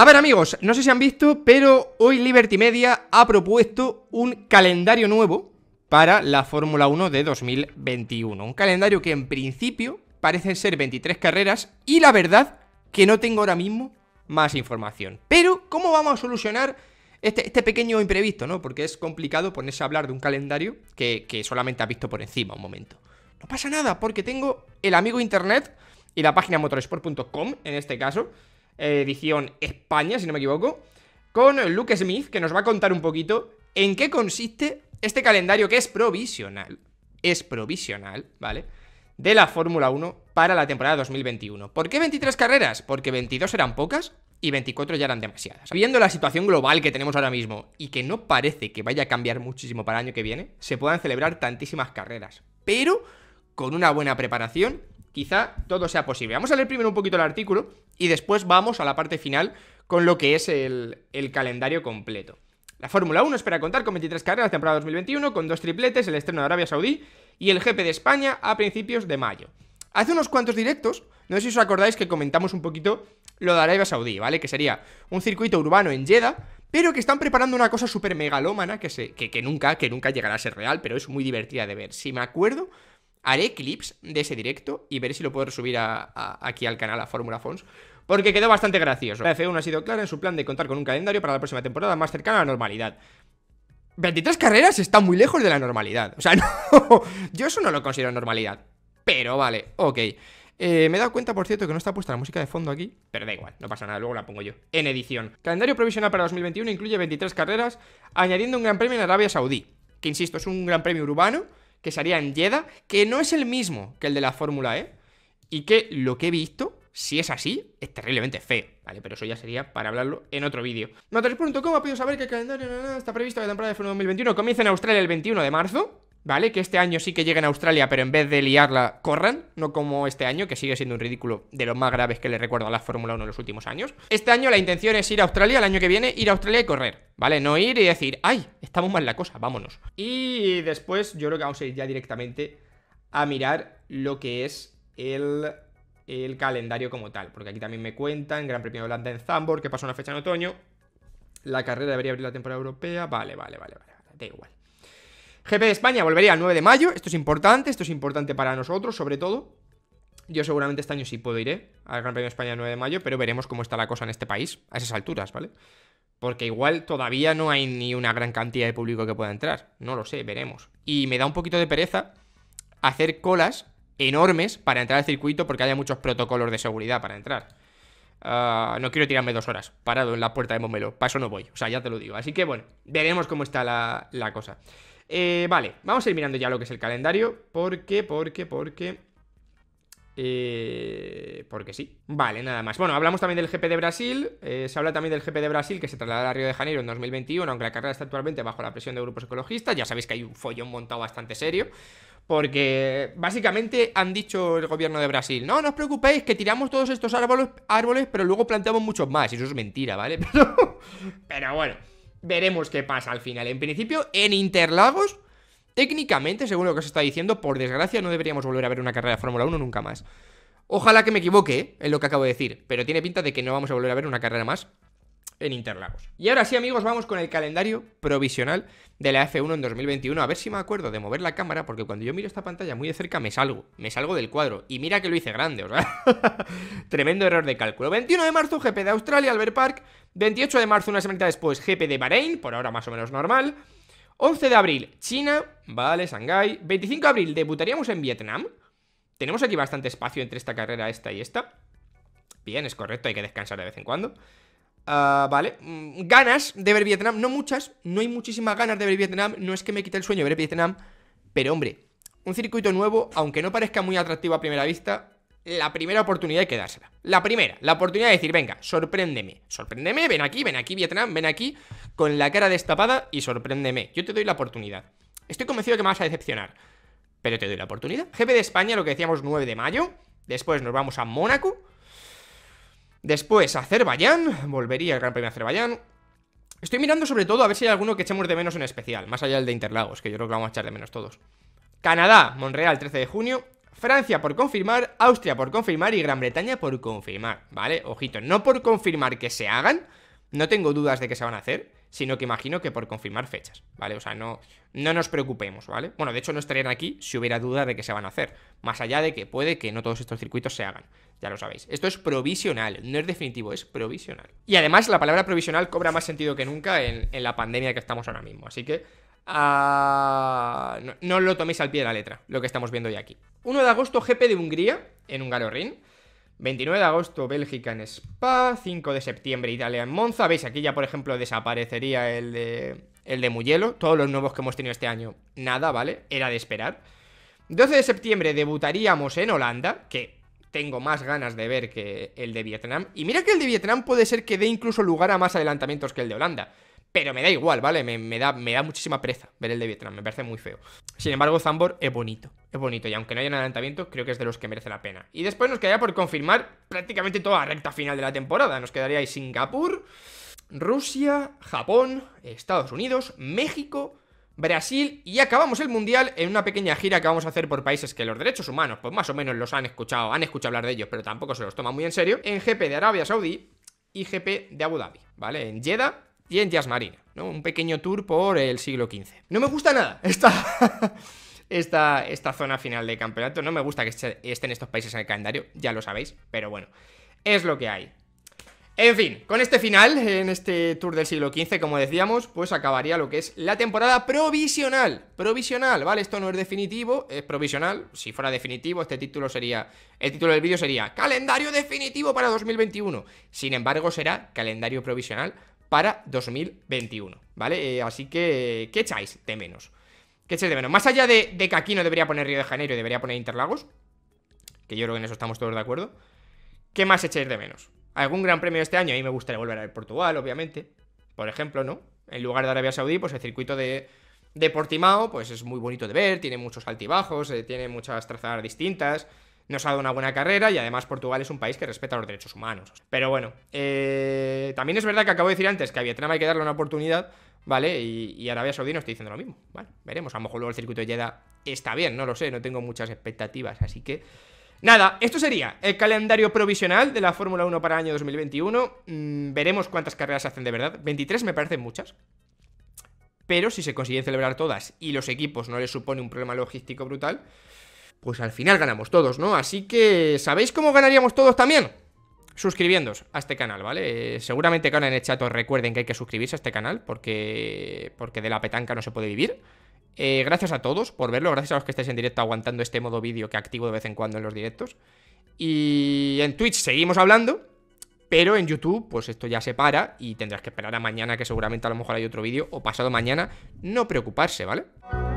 A ver amigos, no sé si han visto, pero hoy Liberty Media ha propuesto un calendario nuevo para la Fórmula 1 de 2021. Un calendario que en principio parecen ser 23 carreras y la verdad que no tengo ahora mismo más información. Pero, ¿cómo vamos a solucionar este, este pequeño imprevisto, no? Porque es complicado ponerse a hablar de un calendario que, solamente ha visto por encima un momento. No pasa nada, porque tengo el amigo internet y la página motorsport.com, en este caso, edición España, si no me equivoco, con Luke Smith, que nos va a contar un poquito en qué consiste este calendario que es provisional, es provisional, ¿vale? De la Fórmula 1 para la temporada 2021. ¿Por qué 23 carreras? Porque 22 eran pocas y 24 ya eran demasiadas. Viendo la situación global que tenemos ahora mismo y que no parece que vaya a cambiar muchísimo para el año que viene, se puedan celebrar tantísimas carreras. Pero con una buena preparación, quizá todo sea posible. Vamos a leer primero un poquito el artículo y después vamos a la parte final con lo que es el, calendario completo. La Fórmula 1 espera contar con 23 carreras la temporada 2021, con dos tripletes, el estreno de Arabia Saudí y el GP de España a principios de mayo. Hace unos cuantos directos, no sé si os acordáis que comentamos un poquito lo de Arabia Saudí, ¿vale? Que sería un circuito urbano en Jeddah, pero que están preparando una cosa súper megalómana que, se, nunca, que nunca llegará a ser real, pero es muy divertida de ver. Si me acuerdo, haré clips de ese directo y veré si lo puedo subir aquí al canal, a Fórmula Fons, porque quedó bastante gracioso. La F1 ha sido clara en su plan de contar con un calendario para la próxima temporada más cercana a la normalidad. 23 carreras está muy lejos de la normalidad. O sea, no, yo eso no lo considero normalidad. Pero vale, ok. Eh, me he dado cuenta, por cierto, que no está puesta la música de fondo aquí, pero da igual, no pasa nada, luego la pongo yo. En edición. Calendario provisional para 2021 incluye 23 carreras, añadiendo un gran premio en Arabia Saudí, que insisto, es un gran premio urbano que sería en Jeddah, que no es el mismo que el de la Fórmula E, y que lo que he visto, si es así, es terriblemente feo, ¿vale? Pero eso ya sería para hablarlo en otro vídeo. Motors.com ha podido saber que el calendario está previsto que la temporada de 2021 Comience en Australia el 21 de marzo, ¿vale? Que este año sí que lleguen a Australia, pero en vez de liarla, corran, no como este año, que sigue siendo un ridículo de los más graves que le recuerdo a la Fórmula 1 en los últimos años. Este año la intención es ir a Australia, el año que viene ir a Australia y correr, ¿vale? No ir y decir, ¡ay! Estamos mal la cosa, vámonos. Y después yo creo que vamos a ir ya directamente a mirar lo que es el, el calendario como tal, porque aquí también me cuentan Gran Premio de Holanda en Zambor, que pasó una fecha en otoño, la carrera debería abrir la temporada europea, vale, vale, vale, vale, da igual. GP de España volvería el 9 de mayo, esto es importante, esto es importante para nosotros sobre todo. Yo seguramente este año sí puedo ir ¿eh? al Gran Premio de España el 9 de mayo, pero veremos cómo está la cosa en este país a esas alturas, ¿vale? Porque igual todavía no hay ni una gran cantidad de público que pueda entrar, no lo sé, veremos. Y me da un poquito de pereza hacer colas enormes para entrar al circuito porque haya muchos protocolos de seguridad para entrar. Ah, no quiero tirarme dos horas parado en la puerta de Momelo. Para eso no voy. O sea, ya te lo digo. Así que bueno, veremos cómo está la cosa. Eh, vale, vamos a ir mirando ya lo que es el calendario. Porque, porque, porque... Eh, porque sí. Vale, nada más. Bueno, hablamos también del GP de Brasil. Eh, se habla también del GP de Brasil que se trasladará a Río de Janeiro en 2021, aunque la carrera está actualmente bajo la presión de grupos ecologistas. Ya sabéis que hay un follón montado bastante serio. Porque básicamente han dicho el gobierno de Brasil, no, no os preocupéis, que tiramos todos estos árboles, árboles pero luego planteamos muchos más. Y eso es mentira, ¿vale? pero bueno. Veremos qué pasa al final. En principio, en Interlagos, técnicamente, según lo que os está diciendo, por desgracia no deberíamos volver a ver una carrera de Fórmula 1 nunca más. Ojalá que me equivoque en lo que acabo de decir, pero tiene pinta de que no vamos a volver a ver una carrera más en Interlagos. Y ahora sí, amigos, vamos con el calendario provisional de la F1 en 2021. A ver si me acuerdo de mover la cámara, porque cuando yo miro esta pantalla muy de cerca me salgo, me salgo del cuadro. Y mira que lo hice grande, o sea, tremendo error de cálculo. 21 de marzo, GP de Australia, Albert Park. 28 de marzo, una semana después, GP de Bahrein, por ahora más o menos normal. 11 de abril, China, vale, Shanghái. 25 de abril, debutaríamos en Vietnam. Tenemos aquí bastante espacio entre esta carrera, esta y esta. Bien, es correcto, hay que descansar de vez en cuando. Ah, vale, mm, ganas de ver Vietnam, no muchas, no hay muchísimas ganas de ver Vietnam, no es que me quite el sueño ver Vietnam, pero hombre, un circuito nuevo, aunque no parezca muy atractivo a primera vista, la primera oportunidad hay que dársela. La primera, la oportunidad de decir, venga, sorpréndeme, sorpréndeme, ven aquí, ven aquí Vietnam, ven aquí, con la cara destapada y sorpréndeme, yo te doy la oportunidad. Estoy convencido que me vas a decepcionar, pero te doy la oportunidad. Jefe de España, lo que decíamos 9 de mayo, después nos vamos a Mónaco, Después, Azerbaiyán, volvería el Gran Premio de Azerbaiyán. Estoy mirando sobre todo a ver si hay alguno que echemos de menos en especial, más allá del de Interlagos, que yo creo que vamos a echar de menos todos. Canadá, Monreal, 13 de junio. Francia por confirmar, Austria por confirmar y Gran Bretaña por confirmar, ¿vale? Ojito, no por confirmar que se hagan, no tengo dudas de que se van a hacer, sino que imagino que por confirmar fechas, ¿vale? O sea, no, no nos preocupemos, ¿vale? Bueno, de hecho no estarían aquí si hubiera duda de que se van a hacer, más allá de que puede que no todos estos circuitos se hagan, ya lo sabéis. Esto es provisional, no es definitivo, es provisional. Y además la palabra provisional cobra más sentido que nunca en, la pandemia que estamos ahora mismo, así que ah, no, lo toméis al pie de la letra, lo que estamos viendo hoy aquí. 1 de agosto, GP de Hungría, en un Rin. 29 de agosto, Bélgica en Spa. 5 de septiembre, Italia en Monza. Veis, aquí ya, por ejemplo, desaparecería el de, el de Mugello. Todos los nuevos que hemos tenido este año, nada, ¿vale? Era de esperar. 12 de septiembre debutaríamos en Holanda, que tengo más ganas de ver que el de Vietnam. Y mira que el de Vietnam puede ser que dé incluso lugar a más adelantamientos que el de Holanda. Pero me da igual, ¿vale? Me, da, muchísima presa ver el de Vietnam, me parece muy feo. Sin embargo, Zambor es bonito, es bonito. Y aunque no haya un adelantamiento, creo que es de los que merece la pena. Y después nos quedaría por confirmar prácticamente toda la recta final de la temporada. Nos quedaría ahí Singapur, Rusia, Japón, Estados Unidos, México... Brasil y acabamos el mundial en una pequeña gira que vamos a hacer por países que los derechos humanos, pues más o menos los han escuchado, han escuchado hablar de ellos, pero tampoco se los toma muy en serio, en GP de Arabia Saudí y GP de Abu Dhabi, ¿vale? En Jeddah y en Jazz ¿no? Un pequeño tour por el siglo XV. No me gusta nada esta... esta, esta zona final de campeonato. No me gusta que estén estos países en el calendario, ya lo sabéis, pero bueno, es lo que hay. En fin, con este final, en este Tour del siglo XV, como decíamos, pues acabaría lo que es la temporada provisional. Provisional, ¿vale? Esto no es definitivo, es provisional. Si fuera definitivo, este título sería. El título del vídeo sería Calendario definitivo para 2021. Sin embargo, será calendario provisional para 2021, ¿vale? Eh, así que, ¿qué echáis de menos? ¿Qué echáis de menos? Más allá de, que aquí no debería poner Río de Janeiro y debería poner Interlagos, que yo creo que en eso estamos todos de acuerdo, ¿qué más echáis de menos? ¿Algún gran premio este año? A mí me gustaría volver a ver Portugal, obviamente, por ejemplo, ¿no? En lugar de Arabia Saudí, pues el circuito de, de Portimao, pues es muy bonito de ver, tiene muchos altibajos, eh, tiene muchas trazadas distintas nos ha dado una buena carrera y además Portugal es un país que respeta los derechos humanos. Pero bueno, eh, también es verdad que acabo de decir antes que a Vietnam hay que darle una oportunidad, ¿vale? Y, Arabia Saudí no estoy diciendo lo mismo, ¿vale? Veremos, a lo mejor luego el circuito de Jeddah está bien, no lo sé, no tengo muchas expectativas, así que... Nada, esto sería el calendario provisional de la Fórmula 1 para el año 2021. Mm, veremos cuántas carreras se hacen de verdad. 23 me parecen muchas. Pero si se consiguen celebrar todas y los equipos no les supone un problema logístico brutal, pues al final ganamos todos, ¿no? Así que, ¿sabéis cómo ganaríamos todos también? Suscribiéndos a este canal, ¿vale? Eh, seguramente que ahora en el chat os recuerden que hay que suscribirse a este canal porque, porque de la petanca no se puede vivir. Eh, gracias a todos por verlo, gracias a los que estáis en directo aguantando este modo vídeo que activo de vez en cuando en los directos. Y en Twitch seguimos hablando, pero en YouTube pues esto ya se para y tendrás que esperar a mañana que seguramente a lo mejor hay otro vídeo o pasado mañana. No preocuparse, ¿vale?